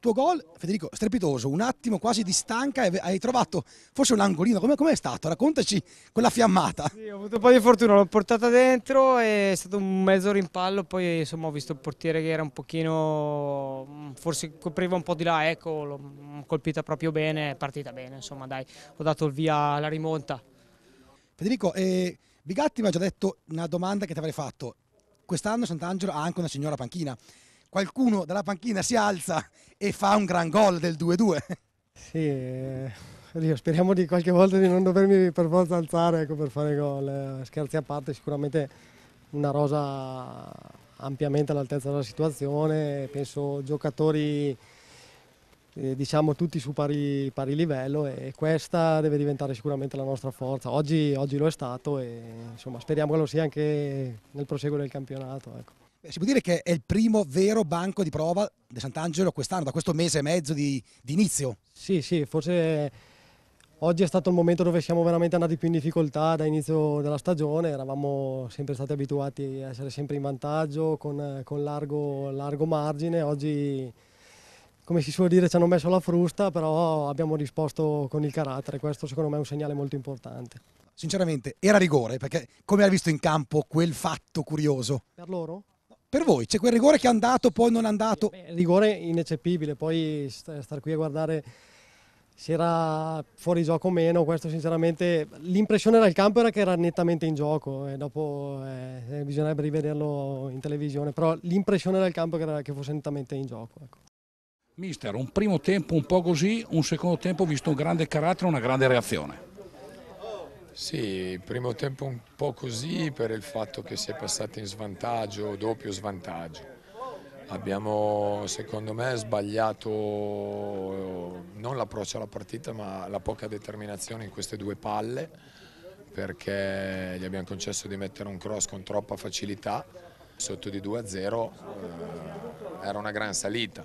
tuo gol, Federico, strepitoso, un attimo quasi di stanca, hai trovato forse un angolino, come è stato? Raccontaci quella fiammata. Sì, ho avuto un po' di fortuna, l'ho portata dentro, è stato un mezzo rimpallo, poi insomma ho visto il portiere che era un pochino, mm, forse copriva un po' di là, ecco, l'ho mm, colpita proprio bene, è partita bene, insomma dai, ho dato il via alla rimonta. Federico, eh, Bigatti mi ha già detto una domanda che ti avrei fatto, quest'anno Sant'Angelo ha anche una signora panchina, qualcuno dalla panchina si alza e fa un gran gol del 2-2. Sì, eh, speriamo di qualche volta di non dovermi per forza alzare ecco, per fare gol. Eh, scherzi a parte, sicuramente una rosa ampiamente all'altezza della situazione, penso giocatori eh, diciamo tutti su pari, pari, livello e questa deve diventare sicuramente la nostra forza. Oggi, oggi lo è stato e insomma, speriamo che lo sia anche nel proseguo del campionato. Ecco. Beh, si può dire che è il primo vero banco di prova di Sant'Angelo quest'anno, da questo mese e mezzo di, di inizio. Sì, sì, forse oggi è stato il momento dove siamo veramente andati più in difficoltà da inizio della stagione, eravamo sempre stati abituati a essere sempre in vantaggio con, con largo, largo margine, oggi come si suol dire ci hanno messo la frusta, però abbiamo risposto con il carattere, questo secondo me è un segnale molto importante. Sinceramente era rigore, perché come hai visto in campo quel fatto curioso? Per loro? per voi c'è quel rigore che è andato, poi non è andato? Beh, rigore ineccepibile, poi stare qui a guardare se era fuori gioco o meno, questo sinceramente l'impressione dal campo era che era nettamente in gioco e dopo eh, eh bisognerebbe rivederlo in televisione, però l'impressione dal campo era che fosse nettamente in gioco. Ecco. Mister, un primo tempo un po' così, un secondo tempo visto un grande carattere una grande reazione. Sì, primo tempo un po' così per il fatto che si è passati in svantaggio, doppio svantaggio. Abbiamo, secondo me, sbagliato eh, non l'approccio alla partita ma la poca determinazione in queste due palle perché gli abbiamo concesso di mettere un cross con troppa facilità sotto di 2 a 0 eh, era una gran salita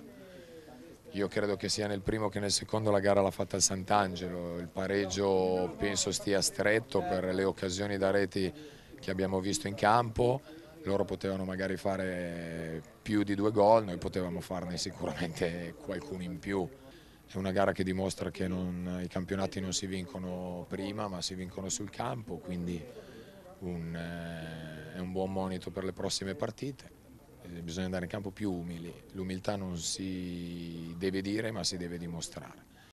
io credo che sia nel primo che nel secondo la gara l'ha fatta il Sant'Angelo, il pareggio penso stia stretto per le occasioni da reti che abbiamo visto in campo, loro potevano magari fare più di due gol, noi potevamo farne sicuramente qualcuno in più. È una gara che dimostra che non, i campionati non si vincono prima ma si vincono sul campo, quindi un, eh, è un buon monito per le prossime partite. Eh, bisogna andare in campo più umili, l'umiltà non si deve dire ma si deve dimostrare.